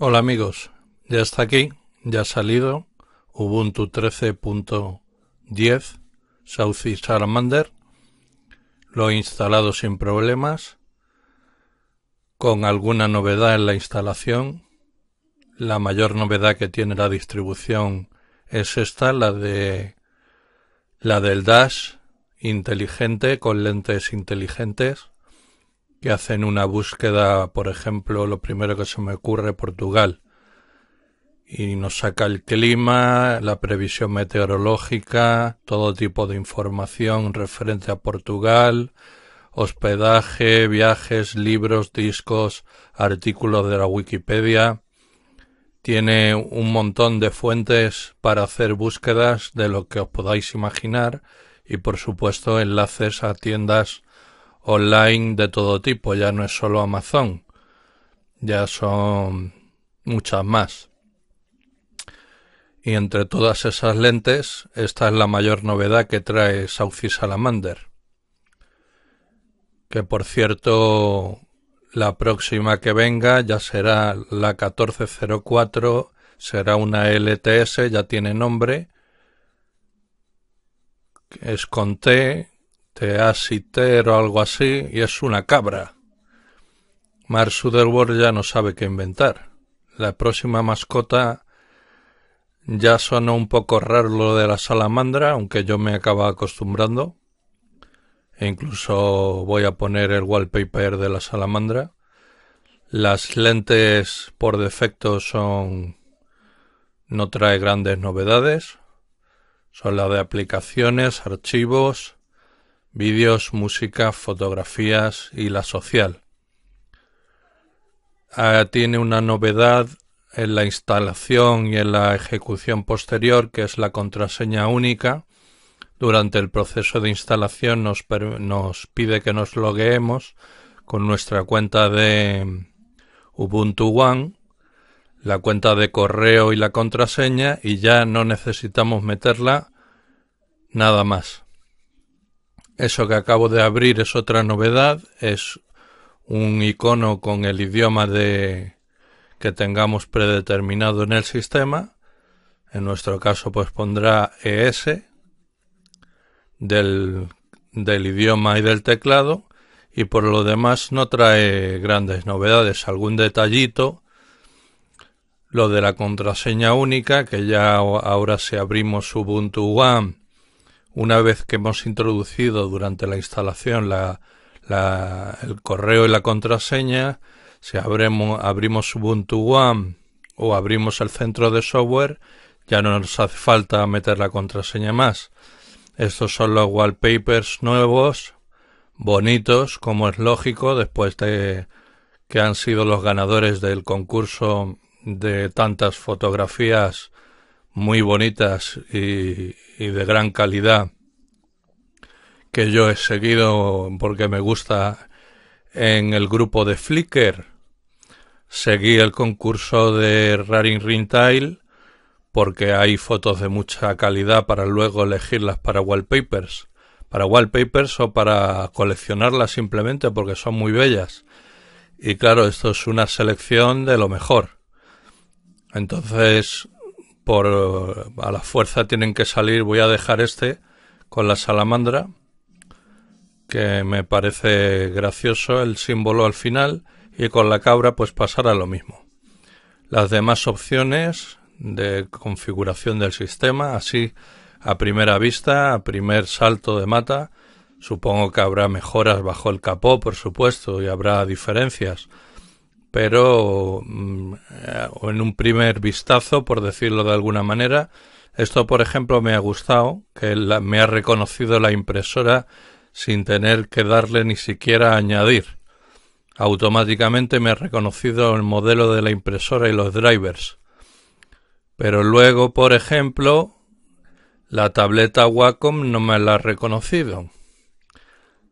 Hola amigos, ya está aquí, ya ha salido Ubuntu 13.10 Saucy Salamander. Lo he instalado sin problemas, con alguna novedad en la instalación. La mayor novedad que tiene la distribución es esta, la de la del Dash inteligente con lentes inteligentes que hacen una búsqueda, por ejemplo, lo primero que se me ocurre, Portugal, y nos saca el clima, la previsión meteorológica, todo tipo de información referente a Portugal, hospedaje, viajes, libros, discos, artículos de la Wikipedia. Tiene un montón de fuentes para hacer búsquedas de lo que os podáis imaginar y por supuesto enlaces a tiendas online de todo tipo, ya no es solo Amazon, ya son muchas más. Y entre todas esas lentes, esta es la mayor novedad que trae Saucy Salamander. Que por cierto, la próxima que venga ya será la 1404, será una LTS, ya tiene nombre. Es con T, Teasiter este o algo así, y es una cabra. del world ya no sabe qué inventar. La próxima mascota ya sonó un poco raro lo de la salamandra, aunque yo me acaba acostumbrando. E incluso voy a poner el wallpaper de la salamandra. Las lentes por defecto son no trae grandes novedades. Son las de aplicaciones, archivos, vídeos, música, fotografías y la social. Ah, tiene una novedad en la instalación y en la ejecución posterior, que es la contraseña única. Durante el proceso de instalación nos, nos pide que nos logueemos con nuestra cuenta de Ubuntu One, la cuenta de correo y la contraseña y ya no necesitamos meterla nada más. Eso que acabo de abrir es otra novedad, es un icono con el idioma de que tengamos predeterminado en el sistema. En nuestro caso pues pondrá ES del, del idioma y del teclado y por lo demás no trae grandes novedades, algún detallito, lo de la contraseña única, que ya ahora si abrimos Ubuntu One una vez que hemos introducido durante la instalación el correo y la contraseña, si abrimos Ubuntu One o abrimos el centro de software, ya no nos hace falta meter la contraseña más. Estos son los wallpapers nuevos, bonitos, como es lógico, después de que han sido los ganadores del concurso de tantas fotografías muy bonitas y, de gran calidad que yo he seguido porque me gusta en el grupo de Flickr. Seguí el concurso de Raring Rintail porque hay fotos de mucha calidad para luego elegirlas para wallpapers, para wallpapers o para coleccionarlas simplemente porque son muy bellas. Y claro, esto es una selección de lo mejor. Entonces, por a la fuerza tienen que salir. Voy a dejar este con la salamandra, que me parece gracioso el símbolo al final, y con la cabra pues pasará lo mismo. Las demás opciones de configuración del sistema, así a primera vista, a primer salto de mata, supongo que habrá mejoras bajo el capó, por supuesto, y habrá diferencias pero mm, eh, en un primer vistazo, por decirlo de alguna manera, esto, por ejemplo, me ha gustado, que me ha reconocido la impresora sin tener que darle ni siquiera añadir. Automáticamente me ha reconocido el modelo de la impresora y los drivers. Pero luego, por ejemplo, la tableta Wacom no me la ha reconocido.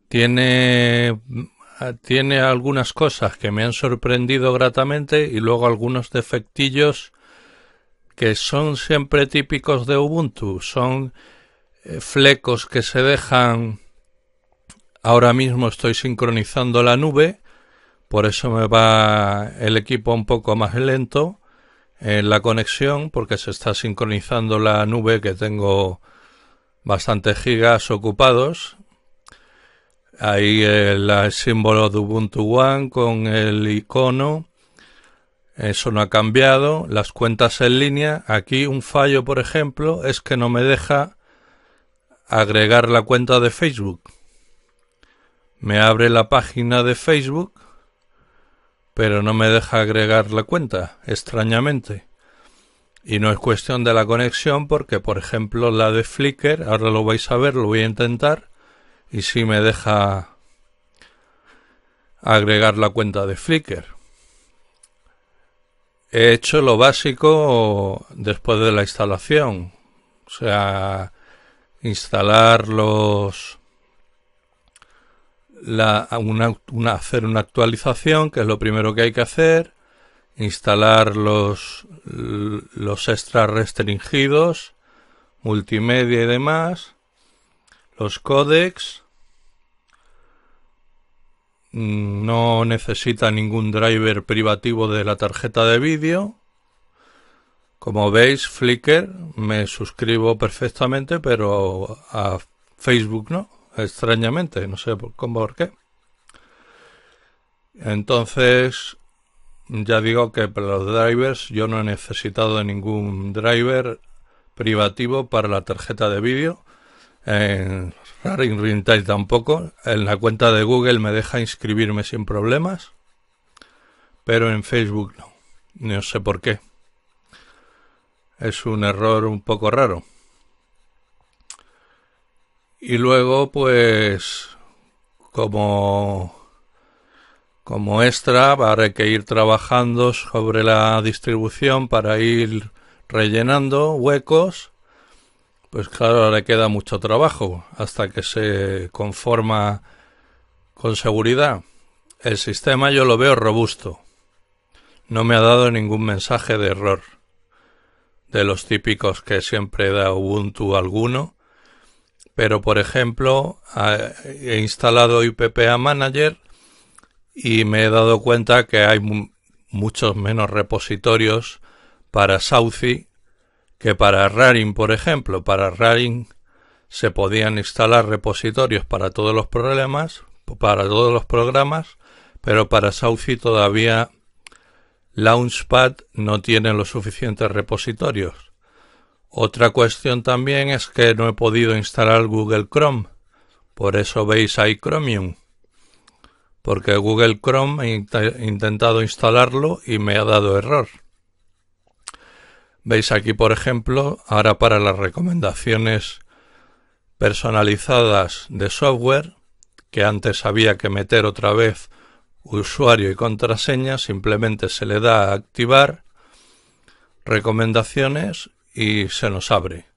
Tiene tiene algunas cosas que me han sorprendido gratamente y luego algunos defectillos que son siempre típicos de Ubuntu, son eh, flecos que se dejan. Ahora mismo estoy sincronizando la nube, por eso me va el equipo un poco más lento en la conexión, porque se está sincronizando la nube que tengo bastantes gigas ocupados Ahí eh, el, símbolo de Ubuntu One con el icono. Eso no ha cambiado. Las cuentas en línea. Aquí un fallo, por ejemplo, es que no me deja agregar la cuenta de Facebook. Me abre la página de Facebook, pero no me deja agregar la cuenta, extrañamente. Y no es cuestión de la conexión porque, por ejemplo, la de Flickr, ahora lo vais a ver, lo voy a intentar, y si me deja agregar la cuenta de Flickr. He hecho lo básico después de la instalación, o sea, instalar los una, hacer una actualización, que es lo primero que hay que hacer, instalar los, los extras restringidos, multimedia y demás, los códex mm, no necesita ningún driver privativo de la tarjeta de vídeo. Como veis, Flickr me suscribo perfectamente, pero a Facebook no, extrañamente, no sé por, cómo, por qué. Entonces, ya digo que para los drivers yo no he necesitado ningún driver privativo para la tarjeta de vídeo en Raring Rintai tampoco. En la cuenta de Google me deja inscribirme sin problemas, pero en Facebook no. No sé por qué. Es un error un poco raro. Y luego, pues, como, como extra, va que ir trabajando sobre la distribución para ir rellenando huecos pues claro, le queda mucho trabajo hasta que se conforma con seguridad. El sistema yo lo veo robusto. No me ha dado ningún mensaje de error. De los típicos que siempre da Ubuntu alguno. Pero por ejemplo, he instalado IPPA Manager y me he dado cuenta que hay muchos menos repositorios para Saucy que para Raring, por ejemplo, para Raring se podían instalar repositorios para todos los problemas, para todos los programas, pero para Saucy todavía Launchpad no tiene los suficientes repositorios. Otra cuestión también es que no he podido instalar Google Chrome. Por eso veis ahí Chromium. Porque Google Chrome he intentado instalarlo y me ha dado error. Veis aquí, por ejemplo, ahora para las recomendaciones personalizadas de software, que antes había que meter otra vez usuario y contraseña, simplemente se le da a activar recomendaciones y se nos abre.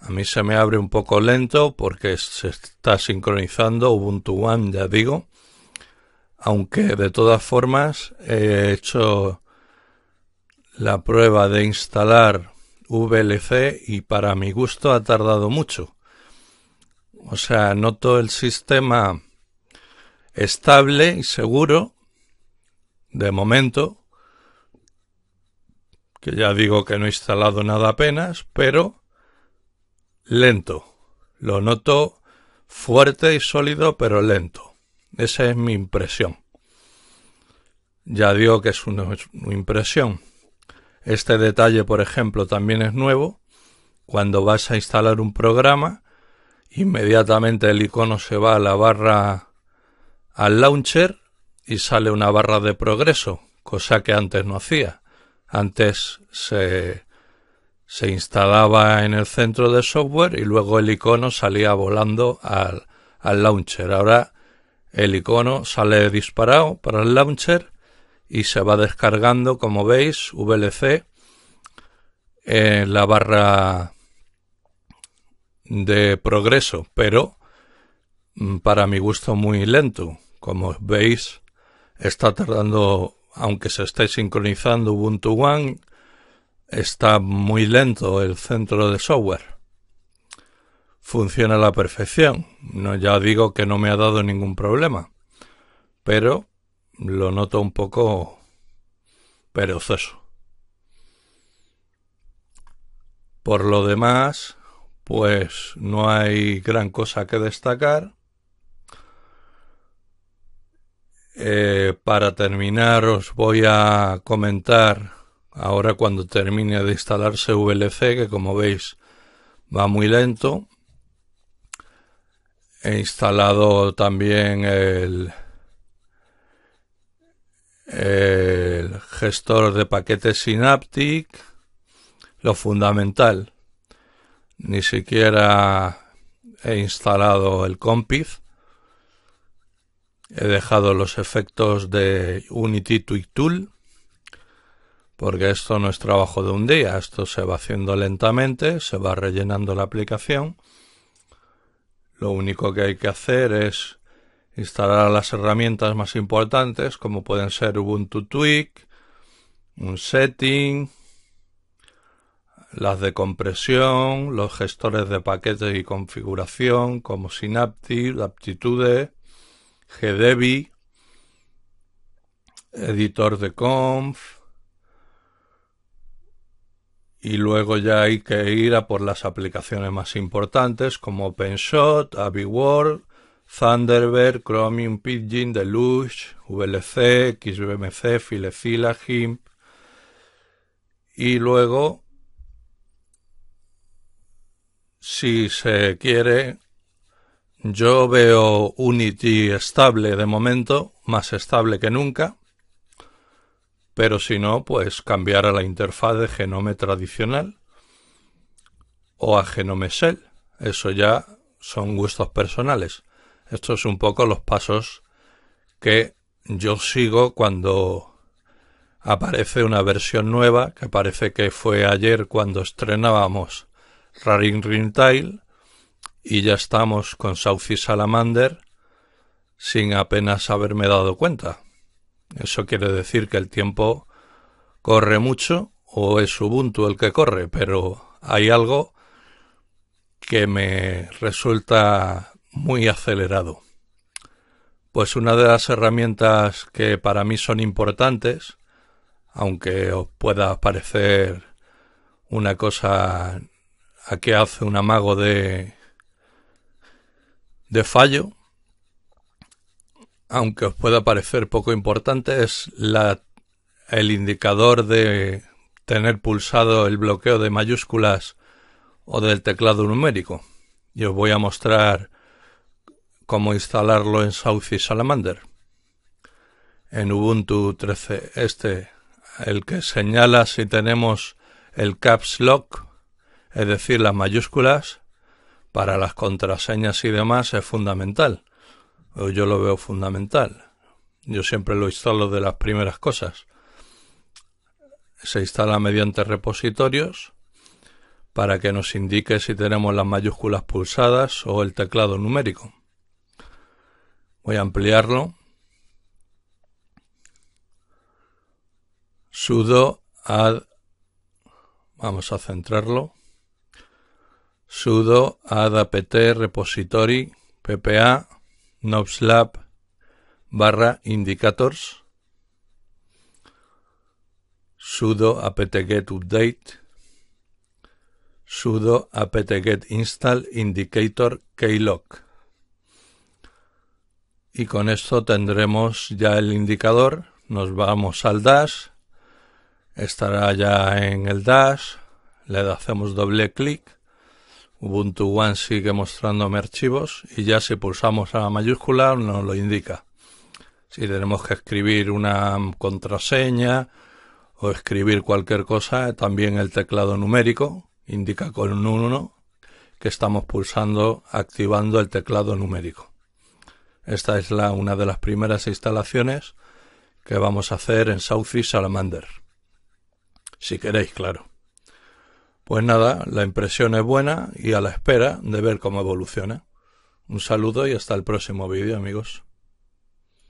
A mí se me abre un poco lento porque se está sincronizando Ubuntu One, ya digo, aunque de todas formas he hecho la prueba de instalar VLC y para mi gusto ha tardado mucho. O sea, noto el sistema estable y seguro, de momento, que ya digo que no he instalado nada apenas, pero lento. Lo noto fuerte y sólido, pero lento. Esa es mi impresión. Ya digo que es una, impresión. Este detalle, por ejemplo, también es nuevo. Cuando vas a instalar un programa, inmediatamente el icono se va a la barra al launcher y sale una barra de progreso, cosa que antes no hacía. Antes se, se instalaba en el centro de software y luego el icono salía volando al, al launcher. Ahora el icono sale disparado para el launcher y se va descargando, como veis, VLC en la barra de progreso, pero mm, para mi gusto muy lento. Como veis, está tardando, aunque se esté sincronizando Ubuntu One, está muy lento el centro de software. Funciona a la perfección. No, ya digo que no me ha dado ningún problema. Pero lo noto un poco perezoso. Por lo demás, pues no hay gran cosa que destacar. Eh, para terminar os voy a comentar ahora cuando termine de instalarse VLC que como veis va muy lento he instalado también el el gestor de paquetes Synaptic, lo fundamental. Ni siquiera he instalado el Compiz. He dejado los efectos de Unity Tweak Tool, porque esto no es trabajo de un día, esto se va haciendo lentamente, se va rellenando la aplicación. Lo único que hay que hacer es Instalar las herramientas más importantes como pueden ser Ubuntu Tweak, un setting, las de compresión, los gestores de paquetes y configuración como Synaptic, Aptitude, Gdebi, editor de conf. Y luego ya hay que ir a por las aplicaciones más importantes como OpenShot, AbiWord, Thunderbird, Chromium, Pidgin, Deluxe, VLC, XBMC, Filezilla, GIMP. Y luego, si se quiere, yo veo Unity estable de momento, más estable que nunca. Pero si no, pues cambiar a la interfaz de Genome tradicional o a Genome Shell. Eso ya son gustos personales. Esto es un poco los pasos que yo sigo cuando aparece una versión nueva, que parece que fue ayer cuando estrenábamos Raring Rintail, y ya estamos con Saucy Salamander sin apenas haberme dado cuenta. Eso quiere decir que el tiempo corre mucho o es Ubuntu el que corre, pero hay algo que me resulta muy acelerado. Pues una de las herramientas que para mí son importantes, aunque os pueda parecer una cosa a que hace un amago de, de fallo, aunque os pueda parecer poco importante, es la, el indicador de tener pulsado el bloqueo de mayúsculas o del teclado numérico. Y os voy a mostrar cómo instalarlo en y Salamander. En Ubuntu 13 este, el que señala si tenemos el caps lock, es decir, las mayúsculas, para las contraseñas y demás es fundamental. O yo lo veo fundamental. Yo siempre lo instalo de las primeras cosas. Se instala mediante repositorios para que nos indique si tenemos las mayúsculas pulsadas o el teclado numérico. Voy a ampliarlo. sudo ad vamos a centrarlo sudo add apt repository ppa nobslab barra indicators sudo apt-get update sudo apt-get install indicator keylog y con esto tendremos ya el indicador. Nos vamos al dash, estará ya en el dash, le hacemos doble clic. Ubuntu One sigue mostrándome archivos y ya si pulsamos a mayúscula nos lo indica. Si tenemos que escribir una contraseña o escribir cualquier cosa, también el teclado numérico indica con un 1 que estamos pulsando activando el teclado numérico. Esta es la, una de las primeras instalaciones que vamos a hacer en South Salamander. Si queréis, claro. Pues nada, la impresión es buena y a la espera de ver cómo evoluciona. Un saludo y hasta el próximo vídeo, amigos.